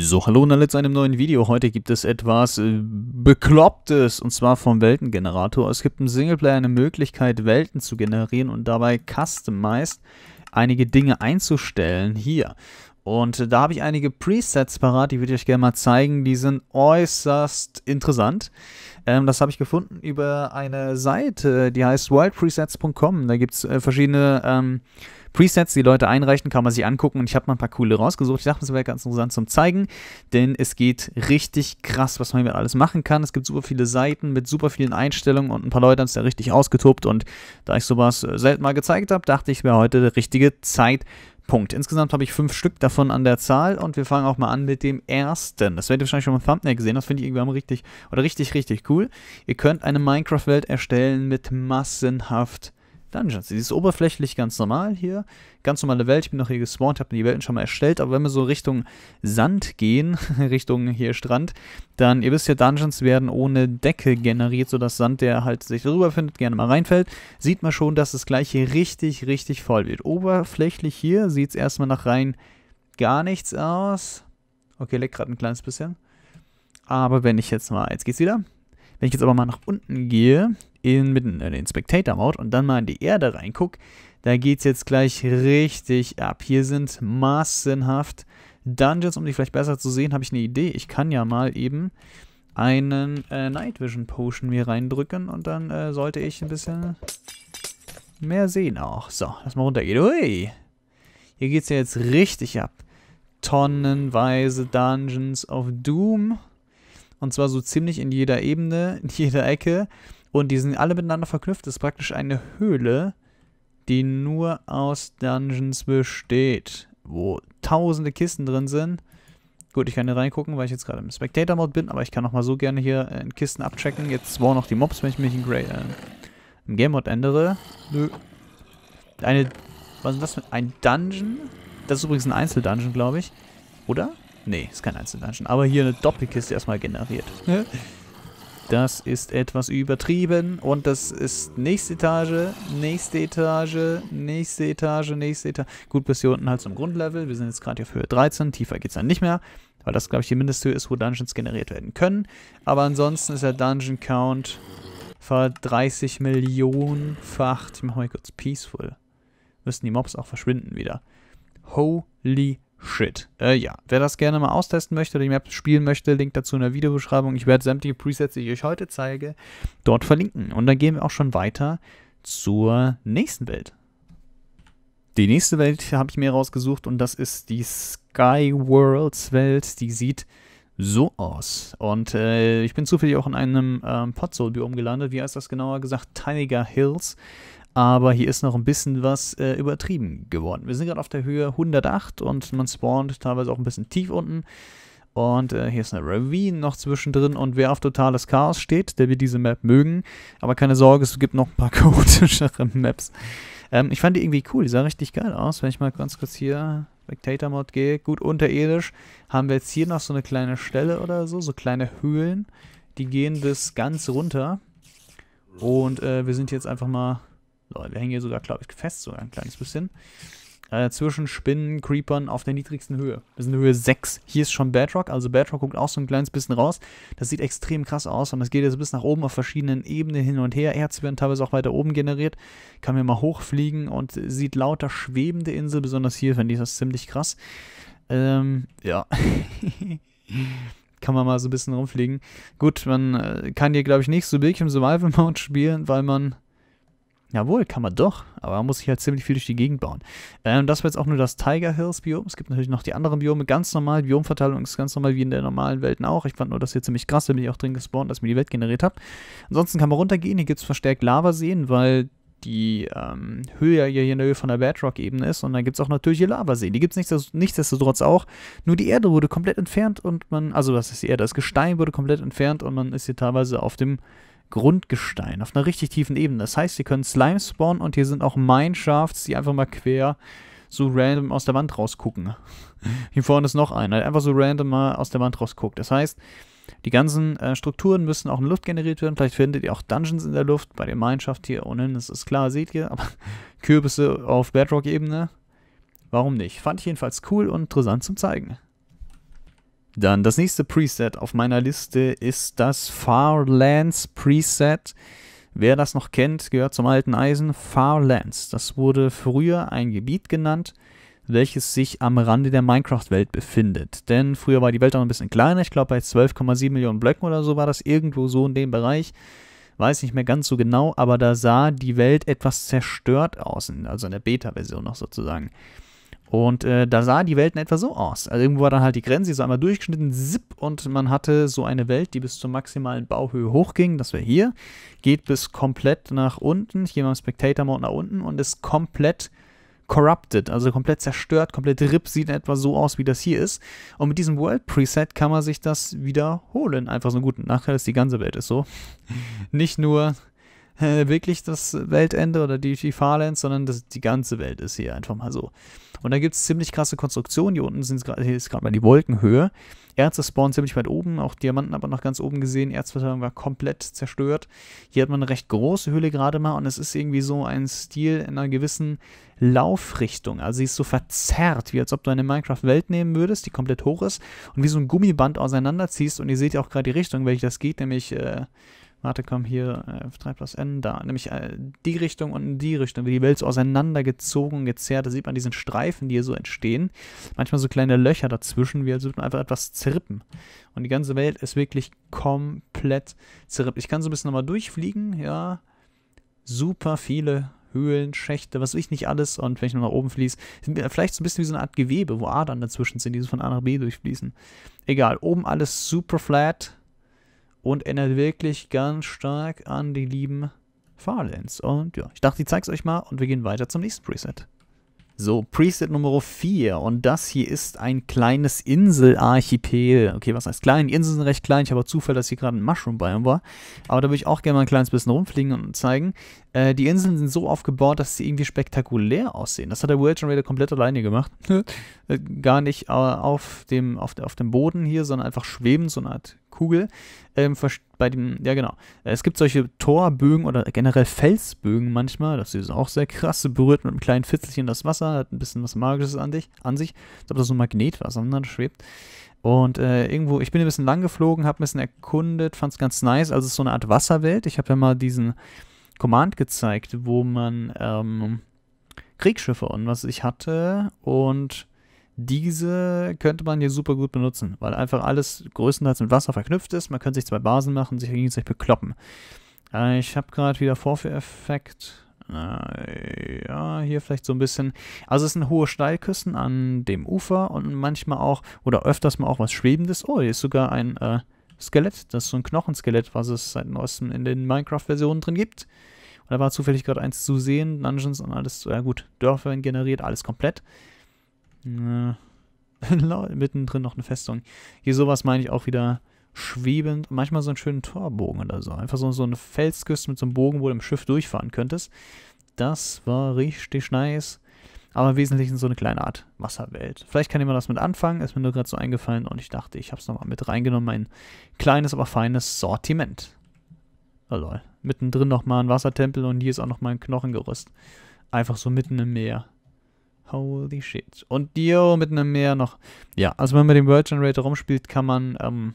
So, hallo und alle zu einem neuen Video. Heute gibt es etwas äh, Beklopptes, und zwar vom Weltengenerator. Es gibt im Singleplayer eine Möglichkeit, Welten zu generieren und dabei customized einige Dinge einzustellen. Hier. Und da habe ich einige Presets parat, die würde ich euch gerne mal zeigen. Die sind äußerst interessant. Ähm, das habe ich gefunden über eine Seite, die heißt wildpresets.com. Da gibt es äh, verschiedene... Ähm, Presets, die Leute einreichen, kann man sich angucken und ich habe mal ein paar coole rausgesucht. Ich dachte, es wäre ganz interessant zum Zeigen, denn es geht richtig krass, was man hier alles machen kann. Es gibt super viele Seiten mit super vielen Einstellungen und ein paar Leute haben es da richtig ausgetobt und da ich sowas äh, selten mal gezeigt habe, dachte ich, wäre heute der richtige Zeit Punkt. Insgesamt habe ich fünf Stück davon an der Zahl und wir fangen auch mal an mit dem ersten. Das werdet ihr wahrscheinlich schon mal im Thumbnail gesehen, das finde ich irgendwie richtig oder richtig, richtig cool. Ihr könnt eine Minecraft-Welt erstellen mit massenhaft Dungeons. Die ist oberflächlich ganz normal hier. Ganz normale Welt. Ich bin noch hier gespawnt, habe die Welten schon mal erstellt. Aber wenn wir so Richtung Sand gehen, Richtung hier Strand, dann, ihr wisst ja, Dungeons werden ohne Decke generiert, sodass Sand, der halt sich darüber findet, gerne mal reinfällt. Sieht man schon, dass das gleiche richtig, richtig voll wird. Oberflächlich hier sieht es erstmal nach rein gar nichts aus. Okay, leckt gerade ein kleines bisschen. Aber wenn ich jetzt mal, jetzt geht's wieder. Wenn ich jetzt aber mal nach unten gehe, in, in äh, den Spectator-Mode und dann mal in die Erde reingucke, da geht es jetzt gleich richtig ab. Hier sind massenhaft Dungeons, um die vielleicht besser zu sehen, habe ich eine Idee. Ich kann ja mal eben einen äh, Night Vision Potion mir reindrücken und dann äh, sollte ich ein bisschen mehr sehen auch. So, lass mal runtergehen. Ui! Hier geht's ja jetzt richtig ab. Tonnenweise Dungeons of Doom. Und zwar so ziemlich in jeder Ebene, in jeder Ecke. Und die sind alle miteinander verknüpft. Das ist praktisch eine Höhle, die nur aus Dungeons besteht. Wo tausende Kisten drin sind. Gut, ich kann hier reingucken, weil ich jetzt gerade im Spectator-Mode bin, aber ich kann auch mal so gerne hier äh, in Kisten abchecken. Jetzt spawnen noch die Mobs, wenn ich mich in Grey, äh, im Game-Mode ändere. Nö. Eine, was ist das für ein Dungeon? Das ist übrigens ein Einzel-Dungeon, glaube ich. Oder? Nee, ist kein Einzel-Dungeon. Aber hier eine Doppelkiste erstmal generiert. Das ist etwas übertrieben. Und das ist nächste Etage, nächste Etage, nächste Etage, nächste Etage. Gut, bis hier unten halt zum Grundlevel. Wir sind jetzt gerade hier auf Höhe 13. Tiefer geht es dann nicht mehr. Weil das, glaube ich, die Mindesthöhe ist, wo Dungeons generiert werden können. Aber ansonsten ist der Dungeon Count ver 30 Millionenfacht. Ich mache mal kurz Peaceful. Müssen die Mobs auch verschwinden wieder. Holy Shit. Äh, ja, wer das gerne mal austesten möchte oder die Map spielen möchte, Link dazu in der Videobeschreibung. Ich werde sämtliche Presets, die ich euch heute zeige, dort verlinken. Und dann gehen wir auch schon weiter zur nächsten Welt. Die nächste Welt habe ich mir rausgesucht und das ist die Sky Worlds Welt. Die sieht so aus. Und äh, ich bin zufällig auch in einem ähm, Potsolbiom gelandet. Wie heißt das genauer gesagt? Tiger Hills aber hier ist noch ein bisschen was äh, übertrieben geworden. Wir sind gerade auf der Höhe 108 und man spawnt teilweise auch ein bisschen tief unten. Und äh, hier ist eine Ravine noch zwischendrin. Und wer auf totales Chaos steht, der wird diese Map mögen. Aber keine Sorge, es gibt noch ein paar chaotischere Maps. Ähm, ich fand die irgendwie cool. Die sah richtig geil aus. Wenn ich mal ganz kurz hier Spectator-Mod gehe. Gut unterirdisch. Haben wir jetzt hier noch so eine kleine Stelle oder so. So kleine Höhlen. Die gehen bis ganz runter. Und äh, wir sind jetzt einfach mal so, wir hängen hier sogar, glaube ich, fest, sogar ein kleines bisschen. Äh, zwischen Spinnen, Creepern auf der niedrigsten Höhe. Wir sind Höhe 6. Hier ist schon Bedrock, also Bedrock guckt auch so ein kleines bisschen raus. Das sieht extrem krass aus und es geht jetzt bis nach oben auf verschiedenen Ebenen hin und her. Erz werden teilweise auch weiter oben generiert. Kann mir mal hochfliegen und sieht lauter schwebende Insel, besonders hier finde ich das ziemlich krass. Ähm, ja. kann man mal so ein bisschen rumfliegen. Gut, man äh, kann hier, glaube ich, nicht so im Survival Mode spielen, weil man Jawohl, kann man doch, aber man muss sich halt ziemlich viel durch die Gegend bauen. Ähm, das war jetzt auch nur das Tiger Hills Biom. Es gibt natürlich noch die anderen Biome, ganz normal. Biomverteilung ist ganz normal wie in der normalen Welt auch. Ich fand nur das hier ziemlich krass, da bin ich auch drin gespawnt, als ich mir die Welt generiert habe. Ansonsten kann man runtergehen, hier gibt es verstärkt Lavaseen, weil die ähm, Höhe hier in der Höhe von der Bedrock-Ebene ist. Und dann gibt es auch natürliche Lavaseen. Die gibt es nichtsdestotrotz auch. Nur die Erde wurde komplett entfernt und man, also was ist die Erde? Das Gestein wurde komplett entfernt und man ist hier teilweise auf dem Grundgestein auf einer richtig tiefen Ebene. Das heißt, hier können Slime spawnen und hier sind auch Mineshafts, die einfach mal quer so random aus der Wand rausgucken. Hier vorne ist noch einer, der einfach so random mal aus der Wand rausguckt. Das heißt, die ganzen äh, Strukturen müssen auch in Luft generiert werden. Vielleicht findet ihr auch Dungeons in der Luft. Bei der Mineshaft hier unten ist klar, seht ihr. Aber Kürbisse auf Bedrock-Ebene, warum nicht? Fand ich jedenfalls cool und interessant zum Zeigen. Dann das nächste Preset auf meiner Liste ist das Farlands Preset. Wer das noch kennt, gehört zum alten Eisen. Farlands, das wurde früher ein Gebiet genannt, welches sich am Rande der Minecraft-Welt befindet. Denn früher war die Welt auch ein bisschen kleiner, ich glaube bei 12,7 Millionen Blöcken oder so war das irgendwo so in dem Bereich. Weiß nicht mehr ganz so genau, aber da sah die Welt etwas zerstört aus, also in der Beta-Version noch sozusagen. Und äh, da sah die Welt in etwa so aus. Also irgendwo war dann halt die Grenze, die so einmal durchgeschnitten, zipp, und man hatte so eine Welt, die bis zur maximalen Bauhöhe hochging. Das wäre hier. Geht bis komplett nach unten, hier beim Spectator Mode nach unten und ist komplett corrupted, also komplett zerstört, komplett RIP, sieht in etwa so aus, wie das hier ist. Und mit diesem World Preset kann man sich das wiederholen. Einfach so einen guten Nachteil ist, die ganze Welt ist so. Nicht nur wirklich das Weltende oder die, die Farlands, sondern das, die ganze Welt ist hier einfach mal so. Und da gibt es ziemlich krasse Konstruktionen. Hier unten sind hier ist gerade mal die Wolkenhöhe. Erze spawnen ziemlich weit oben, auch Diamanten aber noch ganz oben gesehen. Erzverteilung war komplett zerstört. Hier hat man eine recht große Höhle gerade mal und es ist irgendwie so ein Stil in einer gewissen Laufrichtung. Also sie ist so verzerrt, wie als ob du eine Minecraft-Welt nehmen würdest, die komplett hoch ist und wie so ein Gummiband auseinanderziehst. Und ihr seht ja auch gerade die Richtung, welche das geht, nämlich äh, warte, komm, hier F3 äh, plus N, da, nämlich äh, die Richtung und die Richtung, wie die Welt so auseinandergezogen, gezerrt, da sieht man diesen Streifen, die hier so entstehen, manchmal so kleine Löcher dazwischen, wie als würde man einfach etwas zerrippen. Und die ganze Welt ist wirklich komplett zerrippt. Ich kann so ein bisschen nochmal durchfliegen, ja, super viele Höhlen, Schächte, was weiß ich nicht alles. Und wenn ich noch nach oben fließe, sind vielleicht so ein bisschen wie so eine Art Gewebe, wo Adern dazwischen sind, die so von A nach B durchfließen. Egal, oben alles super flat, und erinnert wirklich ganz stark an die lieben Farlands. Und ja, ich dachte, ich zeig's euch mal und wir gehen weiter zum nächsten Preset. So, Preset Nummer 4 und das hier ist ein kleines Inselarchipel. Okay, was heißt klein? Die Inseln sind recht klein. Ich habe auch Zufall, dass hier gerade ein Mushroom bei war. Aber da würde ich auch gerne mal ein kleines bisschen rumfliegen und zeigen. Äh, die Inseln sind so aufgebaut, dass sie irgendwie spektakulär aussehen. Das hat der World Generator komplett alleine gemacht. Äh, gar nicht äh, auf, dem, auf, auf dem Boden hier, sondern einfach schwebend, so eine Art Kugel. Ähm, bei dem, ja genau, es gibt solche Torbögen oder generell Felsbögen manchmal, das ist auch sehr krass, berührt mit einem kleinen Fitzelchen das Wasser, hat ein bisschen was Magisches an, dich, an sich, als ob das so ein Magnet was aneinander ne, schwebt. Und äh, irgendwo, ich bin ein bisschen lang geflogen, habe ein bisschen erkundet, fand es ganz nice, also es ist so eine Art Wasserwelt. Ich habe ja mal diesen Command gezeigt, wo man ähm, Kriegsschiffe und was ich hatte und diese könnte man hier super gut benutzen, weil einfach alles größtenteils mit Wasser verknüpft ist. Man könnte sich zwei Basen machen, sich gegenseitig bekloppen. Äh, ich habe gerade wieder Vorführeffekt. Äh, ja, hier vielleicht so ein bisschen. Also es sind hohe Steilküsten an dem Ufer und manchmal auch, oder öfters mal auch was Schwebendes. Oh, hier ist sogar ein äh, Skelett. Das ist so ein Knochenskelett, was es seit neuestem in den Minecraft-Versionen drin gibt. Und da war zufällig gerade eins zu sehen. Dungeons und alles, ja gut, Dörfer generiert, alles komplett. Ja. Mittendrin noch eine Festung. Hier sowas meine ich auch wieder schwebend. Manchmal so einen schönen Torbogen oder so. Einfach so, so eine Felsküste mit so einem Bogen, wo du im Schiff durchfahren könntest. Das war richtig nice. Aber im Wesentlichen so eine kleine Art Wasserwelt. Vielleicht kann jemand das mit anfangen, ist mir nur gerade so eingefallen und ich dachte, ich habe es nochmal mit reingenommen. Mein kleines, aber feines Sortiment. Oh lol. Mittendrin nochmal ein Wassertempel und hier ist auch nochmal ein Knochengerüst. Einfach so mitten im Meer. Holy shit. Und Dio mit einem Meer noch. Ja, also wenn man mit dem World Generator rumspielt, kann man ähm,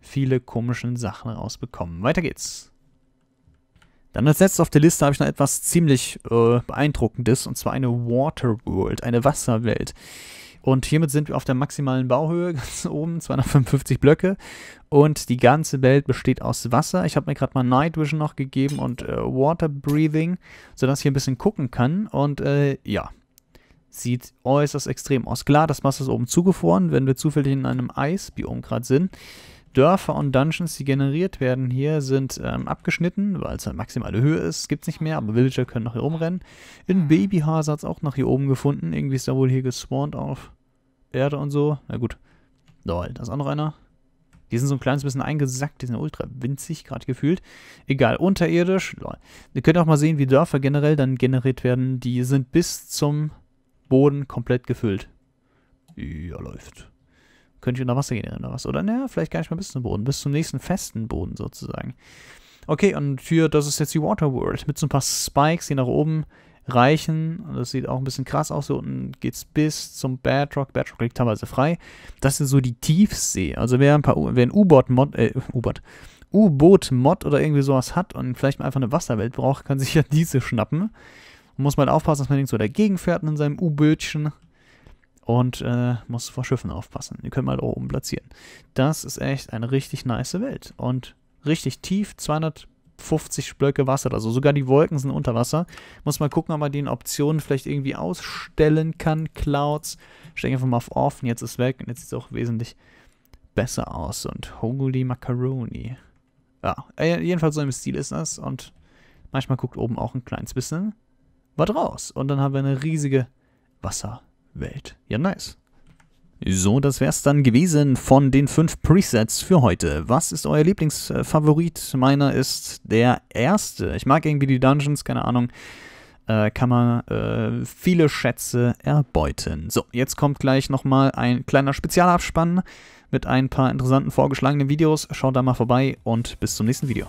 viele komische Sachen rausbekommen. Weiter geht's. Dann als letztes auf der Liste habe ich noch etwas ziemlich äh, beeindruckendes, und zwar eine Water World, eine Wasserwelt. Und hiermit sind wir auf der maximalen Bauhöhe, ganz oben, 255 Blöcke. Und die ganze Welt besteht aus Wasser. Ich habe mir gerade mal Night Vision noch gegeben und äh, Water Breathing, sodass ich hier ein bisschen gucken kann. Und äh, ja, sieht äußerst extrem aus. Klar, das Wasser ist oben zugefroren, wenn wir zufällig in einem Eisbiom gerade sind. Dörfer und Dungeons, die generiert werden hier, sind ähm, abgeschnitten, weil es eine halt maximale Höhe ist. Gibt es nicht mehr, aber Villager können noch hier rumrennen. In mhm. Babyhase hat es auch noch hier oben gefunden. Irgendwie ist da wohl hier gespawnt auf Erde und so. Na gut. Lol, da ist auch noch einer. Die sind so ein kleines bisschen eingesackt, die sind ultra winzig gerade gefühlt. Egal, unterirdisch, lol. Ihr könnt auch mal sehen, wie Dörfer generell dann generiert werden. Die sind bis zum Boden komplett gefüllt. Ja, läuft. Könnte ich unter Wasser gehen oder was? Oder naja, vielleicht gar nicht mehr bis zum Boden. Bis zum nächsten festen Boden sozusagen. Okay, und hier, das ist jetzt die Water World mit so ein paar Spikes, die nach oben reichen. Und das sieht auch ein bisschen krass aus. Hier unten geht es bis zum Badrock. Badrock liegt teilweise frei. Das sind so die Tiefsee. Also wer ein ein U-Boot-Mod, äh, U-Boot, U-Boot-Mod oder irgendwie sowas hat und vielleicht mal einfach eine Wasserwelt braucht, kann sich ja diese schnappen muss man halt aufpassen, dass man nicht so dagegen fährt in seinem U-Bötchen. Und äh, muss vor Schiffen aufpassen. Die können mal halt oben platzieren. Das ist echt eine richtig nice Welt. Und richtig tief, 250 Blöcke Wasser. Also sogar die Wolken sind unter Wasser. Muss mal gucken, ob man den Optionen vielleicht irgendwie ausstellen kann. Clouds. Ich denke einfach mal auf Offen. Jetzt ist weg. Und jetzt sieht es auch wesentlich besser aus. Und Holy Macaroni. Ja, äh, jedenfalls so im Stil ist das. Und manchmal guckt oben auch ein kleines bisschen was raus. Und dann haben wir eine riesige Wasserwelt. Ja, nice. So, das wäre es dann gewesen von den fünf Presets für heute. Was ist euer Lieblingsfavorit? Meiner ist der erste. Ich mag irgendwie die Dungeons, keine Ahnung. Äh, kann man äh, viele Schätze erbeuten. So, jetzt kommt gleich nochmal ein kleiner Spezialabspann mit ein paar interessanten vorgeschlagenen Videos. Schaut da mal vorbei und bis zum nächsten Video.